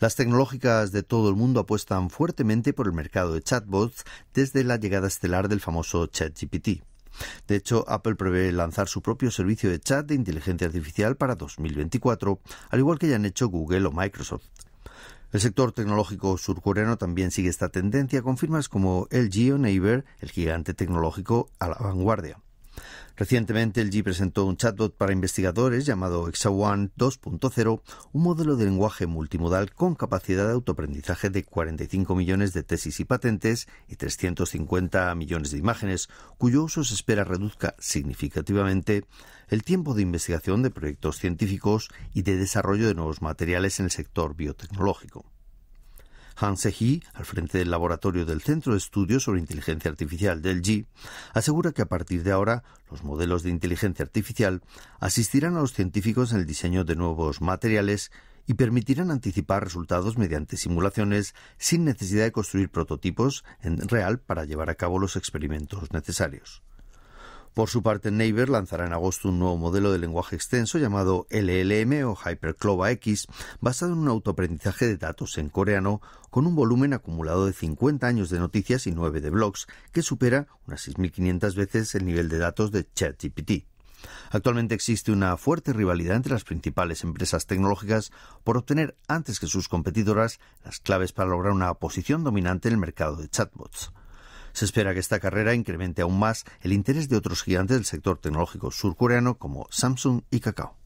Las tecnológicas de todo el mundo apuestan fuertemente por el mercado de chatbots desde la llegada estelar del famoso ChatGPT. De hecho, Apple prevé lanzar su propio servicio de chat de inteligencia artificial para 2024, al igual que ya han hecho Google o Microsoft. El sector tecnológico surcoreano también sigue esta tendencia con firmas como el o el gigante tecnológico a la vanguardia. Recientemente, el G presentó un chatbot para investigadores llamado ExaOne 2.0, un modelo de lenguaje multimodal con capacidad de autoaprendizaje de 45 millones de tesis y patentes y 350 millones de imágenes, cuyo uso se espera reduzca significativamente el tiempo de investigación de proyectos científicos y de desarrollo de nuevos materiales en el sector biotecnológico. Han Hee, al frente del laboratorio del Centro de Estudios sobre Inteligencia Artificial del GI, asegura que a partir de ahora los modelos de inteligencia artificial asistirán a los científicos en el diseño de nuevos materiales y permitirán anticipar resultados mediante simulaciones sin necesidad de construir prototipos en real para llevar a cabo los experimentos necesarios. Por su parte, Naver lanzará en agosto un nuevo modelo de lenguaje extenso llamado LLM o HyperClovaX X, basado en un autoaprendizaje de datos en coreano con un volumen acumulado de 50 años de noticias y 9 de blogs, que supera unas 6.500 veces el nivel de datos de ChatGPT. Actualmente existe una fuerte rivalidad entre las principales empresas tecnológicas por obtener antes que sus competidoras las claves para lograr una posición dominante en el mercado de chatbots. Se espera que esta carrera incremente aún más el interés de otros gigantes del sector tecnológico surcoreano como Samsung y Kakao.